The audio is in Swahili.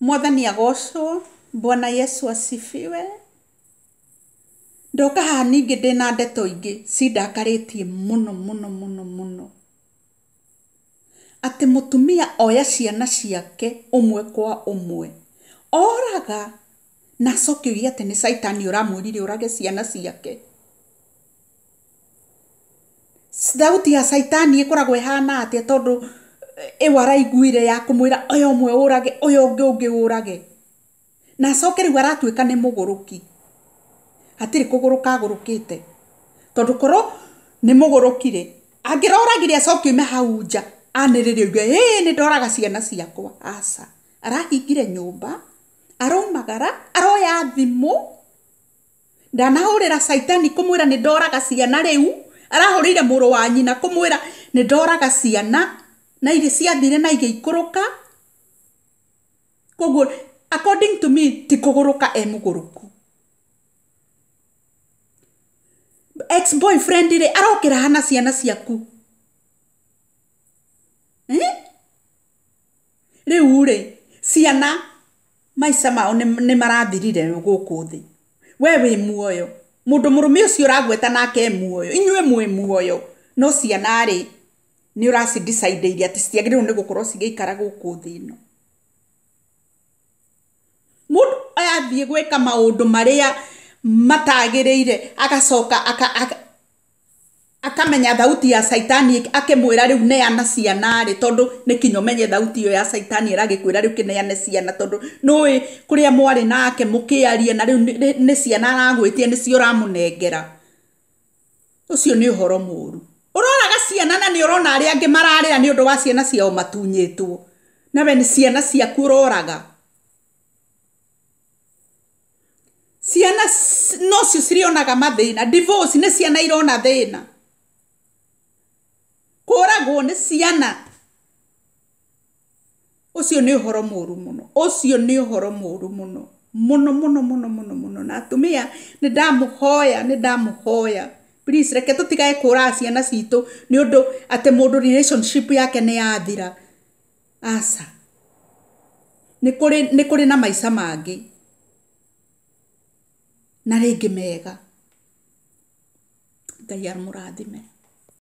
mwathani agocwo bwana yesu acibiwe ndoka haha ningĩ ndĩ na ndeto ingĩ må no må no atä må tumia oya ciana ciake mwe kwa mwe oraga na acoke oige atĩ nĩ caitani å rage ciana ciake thauti ya caitani hana atä a tondå ä araiguire ya kumwira oyo mwe urage oyo å ungi urage na acoke rä u aratuä ka nä må gå rå ki hatirä kå gå rå kagå acoke å me hau nja anä rä uge ä nä ndoraga ciana ciakwa asa arahingire nyå mba araumagara aroya thimu ndanahå ra caitani kå mwä ra ndoraga ciana riu arahurire muru rä ire må rå wa nyina kå mwä ndoraga ciana na irĩ ciathire na igĩikũrũka koguo according to me ti ka e mũgũrũku ex boyfriend rĩ arokĩra hana ciana ciaku rĩu rĩ ciana maica mao nä marathirire kå thä we wä muoyo å cio å ragweta nake e muoyo inyuä mwä muoyo no ciana rĩ nä å racidicaindäirie atä citiagä rä rwo nä gå korwo cigäikara gå kå thä no må ndå oyathiä gwä ka maå ndå marä a matagä rä ire agacoka aka akamenya thauti ya caitani rä riu neana ciana ri tondu nikinyomenye thauti yo ya caitani iragikwira riu kineane ciana tondu nui kuria mwari nake mukiarie na riu ni ciana aragwitie nicio uramunengera ucio ni uhoro muru urora na nä å rona arä a angä mararä ra nä å ndå wa ciana ciao matunyä two nawe nä ciana ciaku å roraga ciana nocio cirionaga mathä na nä ciana irona thä na kå ragwo nä ciana å cio nä å horo må ru må no å cio nä å horo må ru må no må no må no må no må no må no na atumia nä ndamå hoya nä ndamå hoya please reke tutigage kũra ciana citũ nĩ ũndũ atĩ mũndũ relationship yake nĩ yathira aca nĩ kũrĩ nĩ na maica mangĩ na rĩngĩ mega ngai amũrathime